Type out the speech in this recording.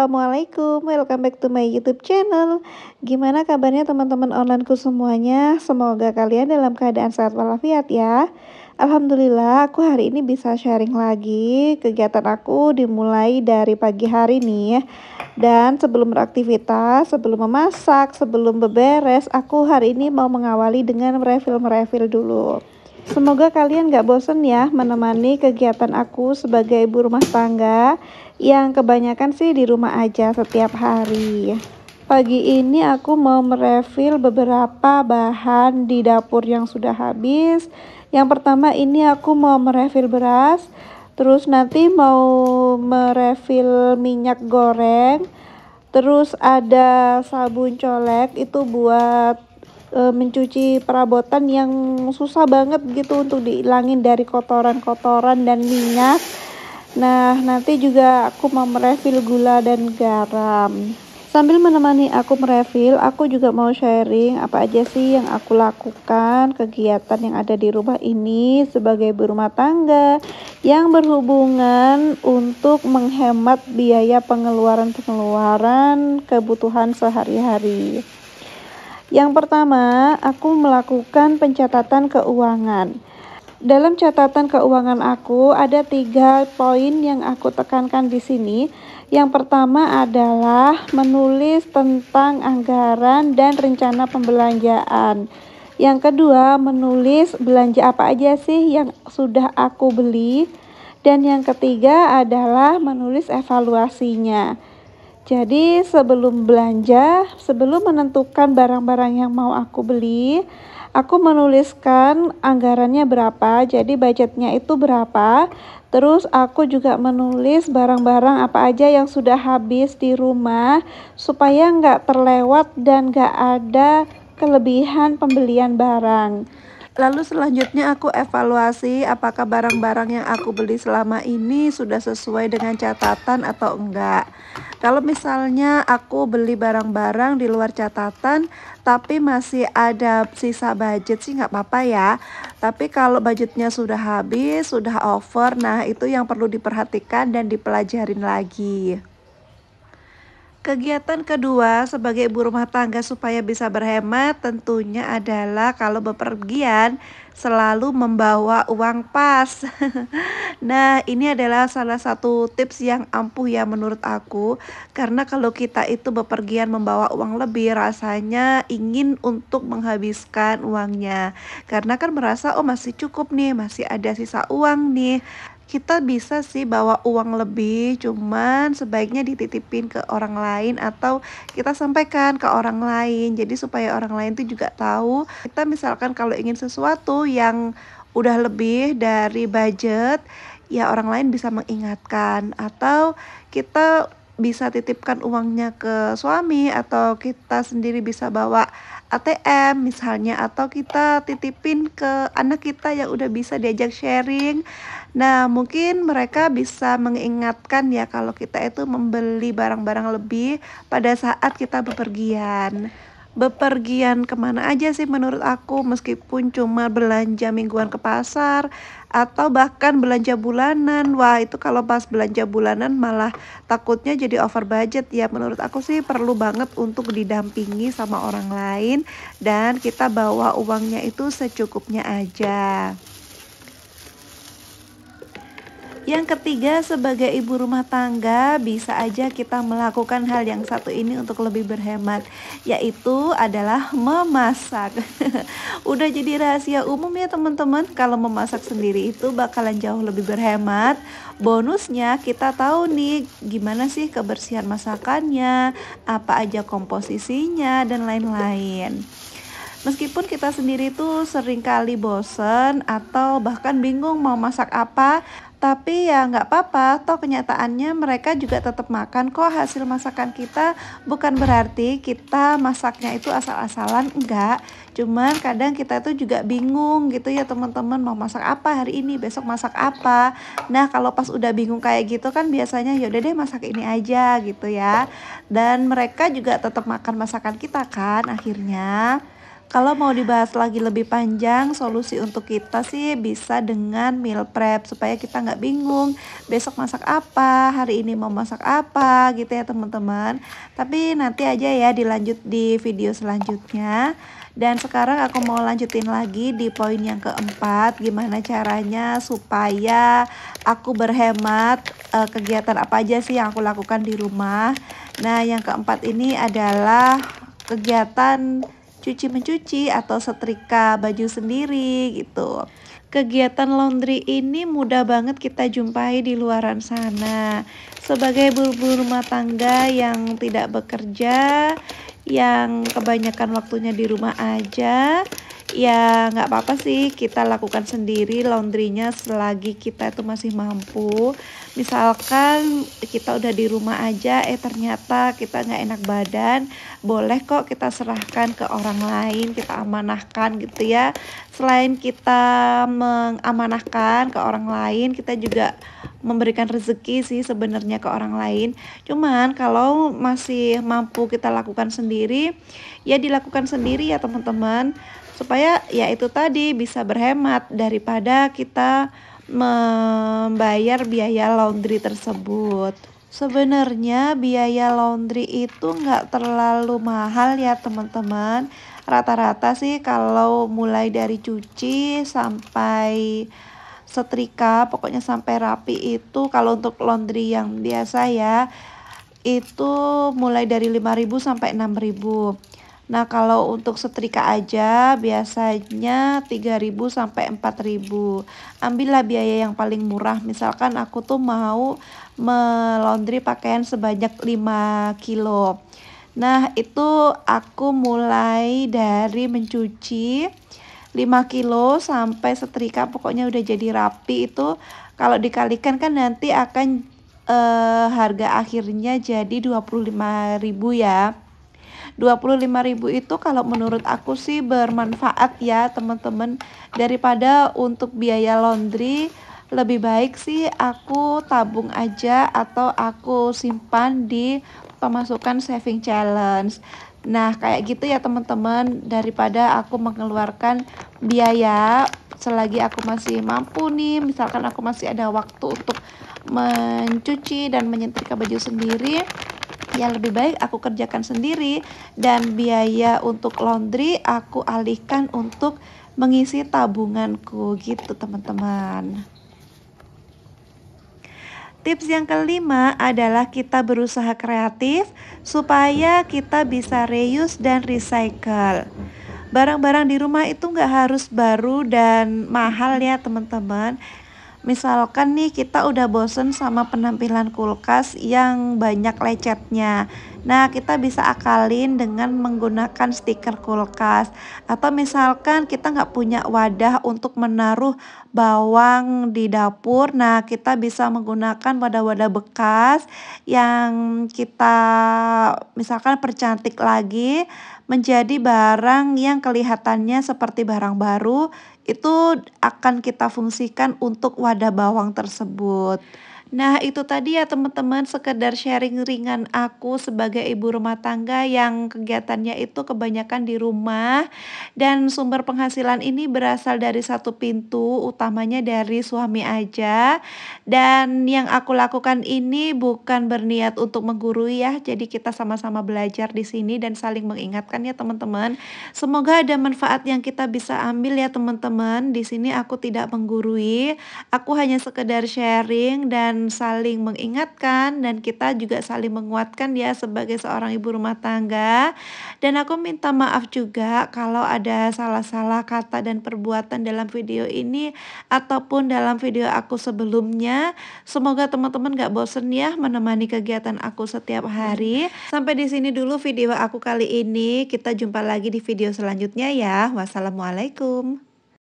Assalamualaikum, welcome back to my YouTube channel. Gimana kabarnya teman-teman onlineku semuanya? Semoga kalian dalam keadaan sehat walafiat ya. Alhamdulillah, aku hari ini bisa sharing lagi. Kegiatan aku dimulai dari pagi hari nih. Dan sebelum beraktivitas, sebelum memasak, sebelum beberes, aku hari ini mau mengawali dengan refill-refill dulu. Semoga kalian gak bosen ya menemani kegiatan aku sebagai ibu rumah tangga yang kebanyakan sih di rumah aja setiap hari. Pagi ini aku mau merefill beberapa bahan di dapur yang sudah habis. Yang pertama ini aku mau merefill beras, terus nanti mau merefill minyak goreng, terus ada sabun colek itu buat e, mencuci perabotan yang susah banget gitu untuk dihilangin dari kotoran-kotoran dan minyak. Nah, nanti juga aku mau merefill gula dan garam. Sambil menemani aku merefill aku juga mau sharing apa aja sih yang aku lakukan, kegiatan yang ada di rumah ini sebagai berumah tangga yang berhubungan untuk menghemat biaya pengeluaran-pengeluaran kebutuhan sehari-hari. Yang pertama, aku melakukan pencatatan keuangan. Dalam catatan keuangan aku, ada tiga poin yang aku tekankan di sini. Yang pertama adalah menulis tentang anggaran dan rencana pembelanjaan. Yang kedua, menulis belanja apa aja sih yang sudah aku beli. Dan yang ketiga adalah menulis evaluasinya. Jadi sebelum belanja, sebelum menentukan barang-barang yang mau aku beli, aku menuliskan anggarannya berapa, jadi budgetnya itu berapa. Terus aku juga menulis barang-barang apa aja yang sudah habis di rumah supaya nggak terlewat dan nggak ada kelebihan pembelian barang. Lalu selanjutnya aku evaluasi apakah barang-barang yang aku beli selama ini sudah sesuai dengan catatan atau enggak. Kalau misalnya aku beli barang-barang di luar catatan tapi masih ada sisa budget sih nggak apa-apa ya. Tapi kalau budgetnya sudah habis, sudah over, nah itu yang perlu diperhatikan dan dipelajarin lagi. Kegiatan kedua sebagai ibu rumah tangga supaya bisa berhemat tentunya adalah kalau bepergian selalu membawa uang pas. nah, ini adalah salah satu tips yang ampuh ya menurut aku karena kalau kita itu bepergian membawa uang lebih rasanya ingin untuk menghabiskan uangnya. Karena kan merasa oh masih cukup nih, masih ada sisa uang nih kita bisa sih bawa uang lebih cuman sebaiknya dititipin ke orang lain atau kita sampaikan ke orang lain jadi supaya orang lain tuh juga tahu kita misalkan kalau ingin sesuatu yang udah lebih dari budget ya orang lain bisa mengingatkan atau kita bisa titipkan uangnya ke suami atau kita sendiri bisa bawa ATM misalnya atau kita titipin ke anak kita yang udah bisa diajak sharing. Nah, mungkin mereka bisa mengingatkan ya kalau kita itu membeli barang-barang lebih pada saat kita bepergian bepergian kemana aja sih menurut aku meskipun cuma belanja mingguan ke pasar atau bahkan belanja bulanan wah itu kalau pas belanja bulanan malah takutnya jadi over budget ya menurut aku sih perlu banget untuk didampingi sama orang lain dan kita bawa uangnya itu secukupnya aja yang ketiga, sebagai ibu rumah tangga, bisa aja kita melakukan hal yang satu ini untuk lebih berhemat, yaitu adalah memasak. Udah jadi rahasia umum ya teman-teman, kalau memasak sendiri itu bakalan jauh lebih berhemat. Bonusnya kita tahu nih gimana sih kebersihan masakannya, apa aja komposisinya dan lain-lain. Meskipun kita sendiri tuh seringkali bosen atau bahkan bingung mau masak apa, tapi ya nggak apa-apa, toh kenyataannya mereka juga tetap makan kok hasil masakan kita bukan berarti kita masaknya itu asal-asalan, enggak. Cuman kadang kita itu juga bingung gitu ya teman-teman mau masak apa hari ini, besok masak apa. Nah kalau pas udah bingung kayak gitu kan biasanya yaudah deh masak ini aja gitu ya. Dan mereka juga tetap makan masakan kita kan akhirnya. Kalau mau dibahas lagi lebih panjang, solusi untuk kita sih bisa dengan meal prep supaya kita nggak bingung besok masak apa, hari ini mau masak apa gitu ya teman-teman. Tapi nanti aja ya dilanjut di video selanjutnya. Dan sekarang aku mau lanjutin lagi di poin yang keempat, gimana caranya supaya aku berhemat uh, kegiatan apa aja sih yang aku lakukan di rumah. Nah, yang keempat ini adalah kegiatan cuci-mencuci atau setrika baju sendiri gitu. Kegiatan laundry ini mudah banget kita jumpai di luaran sana. Sebagai ibu rumah tangga yang tidak bekerja, yang kebanyakan waktunya di rumah aja, ya nggak apa-apa sih kita lakukan sendiri laundrynya selagi kita itu masih mampu misalkan kita udah di rumah aja eh ternyata kita nggak enak badan boleh kok kita serahkan ke orang lain kita amanahkan gitu ya selain kita mengamanahkan ke orang lain kita juga memberikan rezeki sih sebenarnya ke orang lain cuman kalau masih mampu kita lakukan sendiri ya dilakukan sendiri ya teman-teman supaya ya itu tadi bisa berhemat daripada kita membayar biaya laundry tersebut. Sebenarnya biaya laundry itu nggak terlalu mahal ya teman-teman. Rata-rata sih kalau mulai dari cuci sampai setrika, pokoknya sampai rapi itu kalau untuk laundry yang biasa ya itu mulai dari 5.000 sampai 6.000. Nah, kalau untuk setrika aja biasanya 3000 sampai 4000. Ambillah biaya yang paling murah. Misalkan aku tuh mau melondri pakaian sebanyak 5 kilo. Nah, itu aku mulai dari mencuci 5 kilo sampai setrika pokoknya udah jadi rapi itu kalau dikalikan kan nanti akan eh, harga akhirnya jadi 25.000 ya. 25.000 itu kalau menurut aku sih bermanfaat ya teman-teman daripada untuk biaya laundry lebih baik sih aku tabung aja atau aku simpan di pemasukan saving challenge Nah, kayak gitu ya teman-teman, daripada aku mengeluarkan biaya selagi aku masih mampu nih, misalkan aku masih ada waktu untuk mencuci dan menyetrika baju sendiri, ya lebih baik aku kerjakan sendiri dan biaya untuk laundry aku alihkan untuk mengisi tabunganku gitu teman-teman. Tips yang kelima adalah kita berusaha kreatif supaya kita bisa reuse dan recycle. Barang-barang di rumah itu nggak harus baru dan mahal ya teman-teman. Misalkan nih kita udah bosen sama penampilan kulkas yang banyak lecetnya. Nah, kita bisa akalin dengan menggunakan stiker kulkas. Atau misalkan kita nggak punya wadah untuk menaruh bawang di dapur. Nah, kita bisa menggunakan wadah-wadah bekas yang kita misalkan percantik lagi menjadi barang yang kelihatannya seperti barang baru itu akan kita fungsikan untuk wadah bawang tersebut. Nah, itu tadi ya teman-teman sekedar sharing ringan aku sebagai ibu rumah tangga yang kegiatannya itu kebanyakan di rumah dan sumber penghasilan ini berasal dari satu pintu, utamanya dari suami aja. Dan yang aku lakukan ini bukan berniat untuk menggurui ya. Jadi kita sama-sama belajar di sini dan saling mengingatkan ya teman-teman. Semoga ada manfaat yang kita bisa ambil ya teman-teman. Di sini aku tidak menggurui, aku hanya sekedar sharing dan saling mengingatkan dan kita juga saling menguatkan ya sebagai seorang ibu rumah tangga. Dan aku minta maaf juga kalau ada salah-salah kata dan perbuatan dalam video ini ataupun dalam video aku sebelumnya. Semoga teman-teman gak bosen ya menemani kegiatan aku setiap hari. Sampai di sini dulu video aku kali ini. Kita jumpa lagi di video selanjutnya ya. Wassalamualaikum.